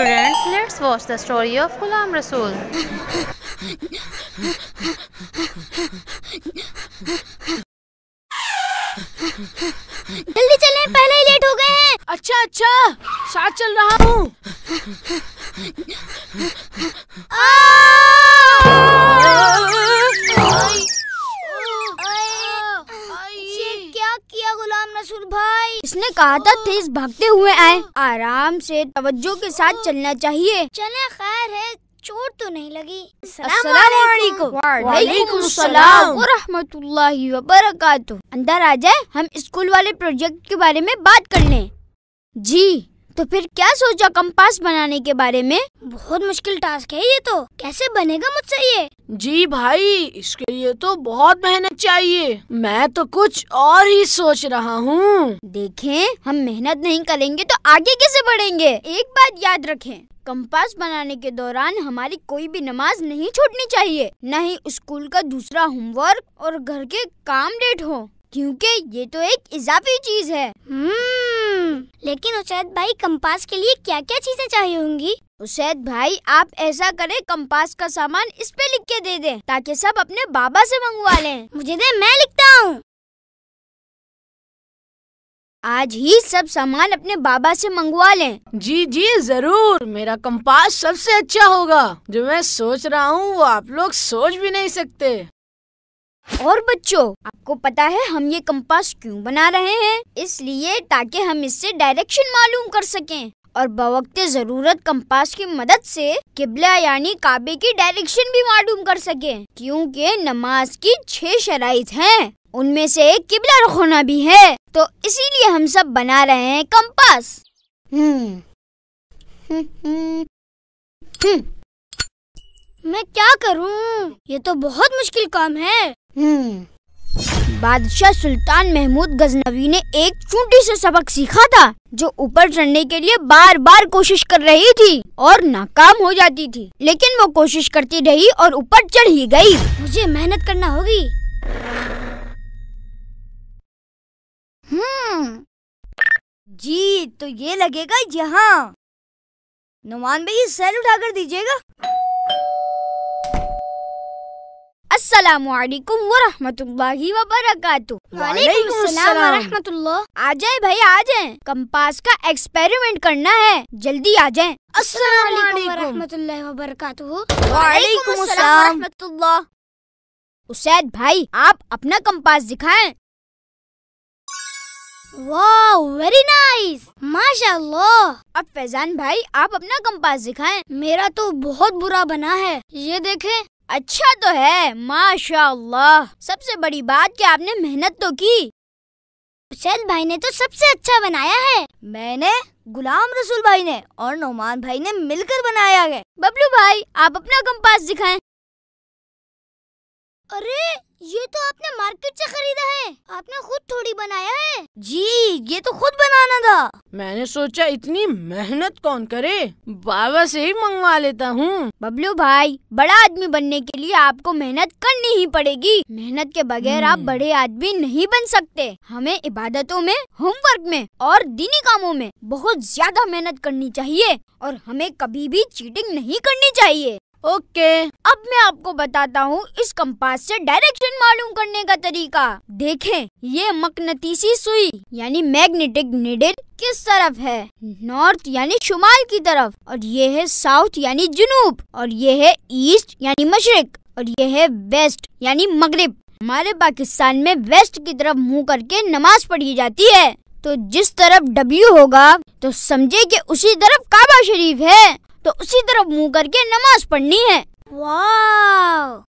Students, let's watch the story of Ghulam Rasul. जल्दी चलें पहले ही लेट हो गए हैं अच्छा अच्छा साथ चल रहा हूँ क्या किया गुलाम रसूल भाई इसने कहा था तेज भागते हुए आए आराम से तवज्जो के साथ हाँ। चलना चाहिए चले खैर है चोट तो नहीं लगी वरहमतुल्लाहि अंदर आ जाए हम स्कूल वाले प्रोजेक्ट के बारे में बात कर लें जी तो फिर क्या सोचा कंपास बनाने के बारे में बहुत मुश्किल टास्क है ये तो कैसे बनेगा मुझसे ये जी भाई इसके लिए तो बहुत मेहनत चाहिए मैं तो कुछ और ही सोच रहा हूँ देखें हम मेहनत नहीं करेंगे तो आगे कैसे बढ़ेंगे एक बात याद रखें कंपास बनाने के दौरान हमारी कोई भी नमाज नहीं छूटनी चाहिए न ही स्कूल का दूसरा होमवर्क और घर के काम डेट हो क्योंकि ये तो एक इजाफी चीज है हम्म लेकिन उसैद भाई कंपास के लिए क्या क्या चीजें चाहिए होंगी उसैद भाई आप ऐसा करें कंपास का सामान इस पे लिख के दे दें ताकि सब अपने बाबा से मंगवा लें मुझे दे मैं लिखता हूँ आज ही सब सामान अपने बाबा से मंगवा लें जी जी जरूर मेरा कंपास सबसे अच्छा होगा जो मैं सोच रहा हूँ वो आप लोग सोच भी नहीं सकते और बच्चों आपको पता है हम ये कंपास क्यों बना रहे हैं इसलिए ताकि हम इससे डायरेक्शन मालूम कर सकें और बवक्त जरूरत कंपास की मदद से किबला यानी काबे की डायरेक्शन भी मालूम कर सकें क्योंकि नमाज की छह शराइत हैं उनमें से एक किबला रखोना भी है तो इसीलिए हम सब बना रहे हैं कंपास हम्म, हम्म, हम्म।, हम्म। मैं क्या करूं? ये तो बहुत मुश्किल काम है हम्म। बादशाह सुल्तान महमूद गजनवी ने एक चूंटी से सबक सीखा था जो ऊपर चढ़ने के लिए बार बार कोशिश कर रही थी और नाकाम हो जाती थी लेकिन वो कोशिश करती रही और ऊपर चढ़ ही गई मुझे मेहनत करना होगी हम्म जी तो ये लगेगा यहाँ नुमान भाई सेल उठा कर दीजिएगा असलकुम वरहमतुल्लाहि वबरकातु वरहमतुल्लाह आ जाए भाई आ जाए कंपास का एक्सपेरिमेंट करना है जल्दी आ जाए असलकुम वबरकातु वरहमतुल्लाह उसैद भाई आप अपना कंपास दिखाएं वाह वेरी नाइस माशाल्लाह अब फैजान भाई आप अपना कंपास दिखाएं मेरा तो बहुत बुरा बना है ये देखें अच्छा तो है माशाल्लाह सबसे बड़ी बात कि आपने मेहनत तो की सैद भाई ने तो सबसे अच्छा बनाया है मैंने गुलाम रसूल भाई ने और नौमान भाई ने मिलकर बनाया है बबलू भाई आप अपना कंपास दिखाएं अरे ये तो आपने मार्केट से खरीदा है आपने खुद थोड़ी बनाया है जी ये तो खुद बनाना था मैंने सोचा इतनी मेहनत कौन करे बाबा से ही मंगवा लेता हूँ बबलू भाई बड़ा आदमी बनने के लिए आपको मेहनत करनी ही पड़ेगी मेहनत के बगैर आप हम्म। बड़े आदमी नहीं बन सकते हमें इबादतों में होमवर्क में और दीनी कामों में बहुत ज्यादा मेहनत करनी चाहिए और हमें कभी भी चीटिंग नहीं करनी चाहिए ओके अब मैं आपको बताता हूँ इस कंपास से डायरेक्शन मालूम करने का तरीका देखें ये मकनतीसी सुई यानी मैग्नेटिक निडल किस तरफ है नॉर्थ यानी शुमाल की तरफ और ये है साउथ यानी जुनूब और ये है ईस्ट यानी मशरक और ये है वेस्ट यानी मगरब हमारे पाकिस्तान में वेस्ट की तरफ मुंह करके नमाज पढ़ी जाती है तो जिस तरफ डब्ल्यू होगा तो समझे कि उसी तरफ काबा शरीफ है तो उसी तरफ मुंह करके नमाज पढ़नी है वाह